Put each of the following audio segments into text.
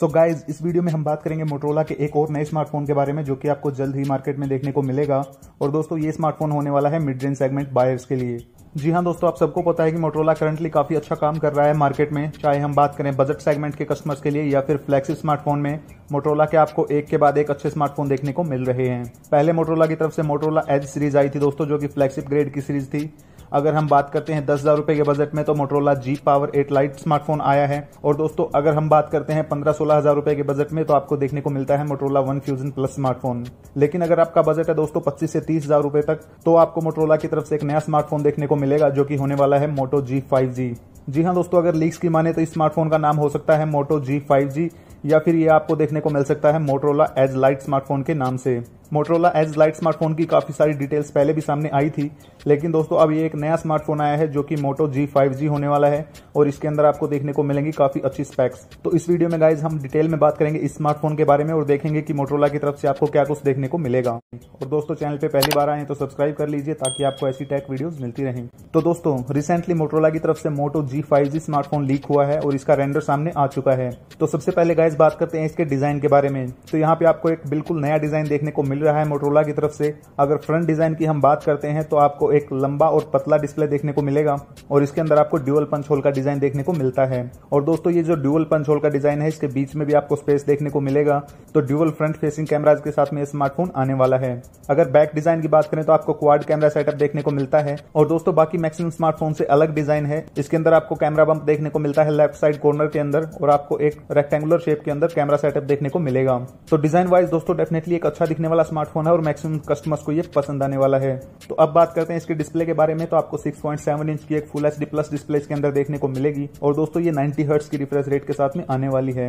सो so guys इस video में हम बात करेंगे मोटरोला के एक और नए स्मार्टफोन के बारे में जो कि आपको जल्द ही मार्केट में देखने को मिलेगा और दोस्तों ये स्मार्टफोन होने वाला है मिड रेंज सेगमेंट बायर्स के लिए जी हाँ दोस्तों आप सबको पता है कि मोटरोला करंटली काफी अच्छा काम कर रहा है मार्केट में चाहे हम बात करें बजट सेगमेंट के कस्टमर्स के लिए या फिर फ्लैक्सी स्मार्टफोन में मोटरोला के आपको एक के बाद एक अच्छे स्मार्टफोन देखने को मिल रहे हैं पहले मोटरोला की तरफ से मोटरोला एज सीरीज आई थी दोस्तों जो कि फ्लैक्सिप ग्रेड की सीरीज थी अगर हम बात करते हैं दस हजार रुपए के बजट में तो Motorola G Power eight Lite smartphone आया है और दोस्तों अगर हम बात करते हैं पंद्रह सोलह हजार रुपए के बजट में तो आपको देखने को मिलता है Motorola One Fusion Plus smartphone लेकिन अगर आपका बजट है दोस्तों पच्चीस से तीस हजार रुपए तक तो आपको मोटरोला की तरफ से एक नया स्मार्टफोन देखने को मिलेगा जो की होने वाला है मोटो जी फाइव जी जी हाँ दोस्तों अगर लीक्स की माने तो इस स्मार्टफोन का नाम हो सकता है मोटो जी फाइव जी या फिर ये आपको देखने को मिल सकता है मोटरोला एज लाइट स्मार्टफोन के नाम से मोटरोला एज लाइट स्मार्टफोन की काफ़ी सारी डिटेल्स पहले भी सामने आई थी लेकिन दोस्तों अब ये एक नया स्मार्टफोन आया है जो कि मोटो जी फाइव जी होने वाला है और इसके अंदर आपको देखने को मिलेंगी काफ़ी अच्छी स्पैक्स तो इस वीडियो में गाइज हम डिटेल में बात करेंगे इस स्मार्टफोन के बारे में और देखेंगे कि मोटरोला की तरफ से आपको क्या कुछ देखने को मिलेगा और दोस्तों चैनल पर पहली बार आए तो सब्सक्राइब कर लीजिए ताकि आपको ऐसी टेक वीडियोज मिलती रहें तो दोस्तों रिसेंटली मोटरोला की तरफ से Moto G five G smartphone leak हुआ है और इसका रेंडर सामने आ चुका है तो सबसे पहले गाइज बात करते हैं इसके डिजाइन के बारे में तो यहाँ पे आपको एक बिल्कुल नया डिजाइन देखने को मिल रहा है मोटरोला की तरफ से अगर फ्रंट डिज़ाइन की हम बात करते हैं तो आपको एक लंबा और पतला डिस्प्ले देखने को मिलेगा और इसके अंदर आपको ड्यूअल पंच होल का डिज़ाइन देखने को मिलता है और दोस्तों ये जो ड्यूअल पंच होल का डिज़ाइन है इसके बीच में भी आपको स्पेस देखने को मिलेगा तो ड्यूअल फ्रंट फेसिंग कैमराज के साथ में स्मार्टफोन आने वाला है अगर बैक डिज़ाइन की बात करें तो आपको क्वाड कैमरा सेटअप देखने को मिलता है और दोस्तों बाकी मैक्सिमम स्मार्टफोन से अलग डिज़ाइन है इसके अंदर आपको कैमरा बम्प देखने को मिलता है लेफ्ट साइड कॉर्नर के अंदर और आपको एक रेक्टेंगुलर शेप के अंदर कैमरा सेटअप देखने को मिलेगा तो डिज़ाइन वाइज दोस्तों डेफिनेटली एक अच्छा दिखने वाला वाला स्मार्टफोन है और मैक्सिमम कस्टमर्स को ये पसंद आने वाला है तो अब बात करते हैं इसके डिस्प्ले के बारे में तो आपको 6.7 इंच की एक फुल एच प्लस डिस्प्ले इसके अंदर देखने को मिलेगी और दोस्तों ये 90 हर्ट्स की रिफ्रेश रेट के साथ में आने वाली है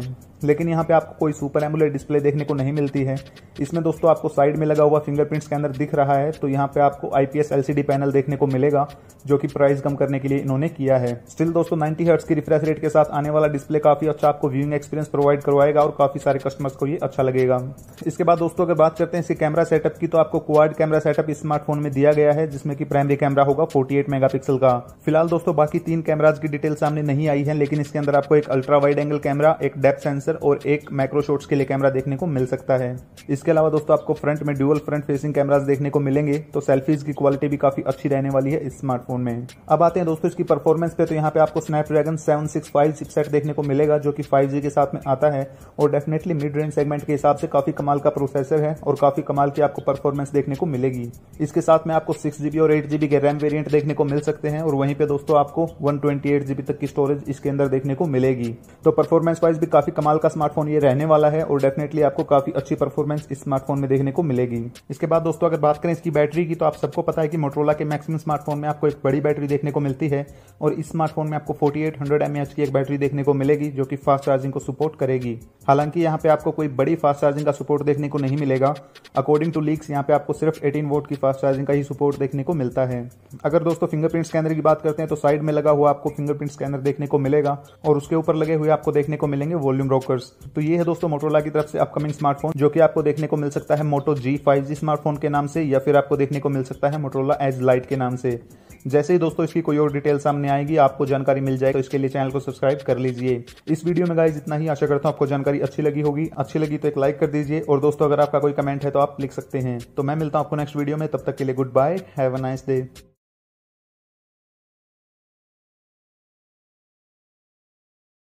लेकिन यहाँ पे आपको कोई सुपर एमुलेट डिस्प्ले देखने को नहीं मिलती है इसमें दोस्तों आपको साइड में लगा हुआ फिंगरप्रिंट स्कैनर दिख रहा है तो यहाँ पे आपको आईपीएस एलसीडी पैनल देखने को मिलेगा जो कि प्राइस कम करने के लिए इन्होंने किया है स्टिल दोस्तों 90 हर्ट्स की रिफ्रेश रेट के साथ आने वाला डिस्प्ले काफी अच्छा आपको व्यूइंग एक्सपीरियंस प्रोवाइड करवाएगा और काफी सारे कस्टमर्स को ये अच्छा लगेगा इसके बाद दोस्तों अगर बात करते हैं इसे कैमरा सेटअप की तो आपको क्वाड कैमरा सेटअप स्मार्टफोन में दिया गया है जिसमें कि प्राइमरी कैमरा होगा 48 मेगापिक्सल का फिलहाल दोस्तों बाकी तीन कैमराज की डिटेल सामने नहीं आई है लेकिन इसके अंदर आपको एक अल्ट्रा वाइड एंगल कैमरा एक डेप सेंसर और एक माइक्रो शॉट्स के लिए कैमरा देखने को मिल सकता है इसके अलावा दोस्तों आपको फ्रंट में ड्यूअल फ्रंट फेसिंग कैमराज देखने को मिलेंगे तो सेल्फीज की क्वालिटी भी काफी अच्छी रहने वाली है इस स्मार्टफोन में अब आते हैं दोस्तों इसकी परफॉर्मेंस पे तो यहाँ पे आपको Snapdragon seven six five chipset देखने को मिलेगा जो कि फाइव के साथ में आता है और डेफिनेटली मिड रेंज सेगमेंट के हिसाब से काफी कमाल का प्रोसेसर है और काफी काफ़ी कमाल की आपको परफॉर्मेंस देखने को मिलेगी इसके साथ में आपको सिक्स जीबी और एट जीबी के रैम वेरियंट देखने को मिल सकते हैं और वहीं पे दोस्तों आपको वन ट्वेंटी एट जीबी तक की स्टोरेज इसके अंदर देखने को मिलेगी तो परफॉर्मेंस वाइज भी काफ़ी कमाल का स्मार्टफोन ये रहने वाला है और डेफिनेटली आपको काफ़ी अच्छी परफॉर्मेंस इस स्मार्टफोन में देखने को मिलेगी इसके बाद दोस्तों अगर बात करें इसकी बैटरी की तो आप सबको पता है कि मोटरोला के मैक्सिमम स्मार्टफोन में आपको एक बड़ी बैटरी देखने को मिलती है और इस स्मार्टफोन में आपको फोर्टी एट हंड्रेड की एक बैटरी देखने को मिलेगी जो कि फास्ट चार्जिंग को सपोर्ट करेगी हालांकि यहाँ पे आपको कोई बड़ी फास्ट चार्जिंग का सपोर्ट देखने को नहीं मिलेगा अकॉर्डिंग टू लीक्स यहाँ पे आपको सिर्फ 18 वोट की फास्ट चार्जिंग का ही सपोर्ट देखने को मिलता है अगर दोस्तों फिंगरप्रिंट स्कैनर की बात करते हैं तो साइड में लगा हुआ आपको फिंगरप्रिंट स्कैनर देखने को मिलेगा और उसके ऊपर लगे हुए आपको देखने को मिलेंगे वॉल्यूम रॉकर्स तो ये है दोस्तों मोटोला की तरफ से अपकमिंग स्मार्टफोन जो कि आपको देखने को मिल सकता है मोटो जी फाइव स्मार्टफोन के नाम से या फिर आपको देखने को मिल सकता है मोटोला एज लाइट के नाम से जैसे ही दोस्तों इसकी कोई और डिटेल सामने आएगी आपको जानकारी मिल जाएगी तो इसके लिए चैनल को सब्सक्राइब कर लीजिए इस वीडियो में गाइज इतना ही आशा करता हूँ आपको जानकारी अच्छी लगी होगी अच्छी लगी तो एक लाइक कर दीजिए और दोस्तों अगर आपका कोई कमेंट है तो आप लिख सकते हैं तो मैं मिलता हूँ आपको नेक्स्ट वीडियो में तब तक के लिए goodbye have a nice day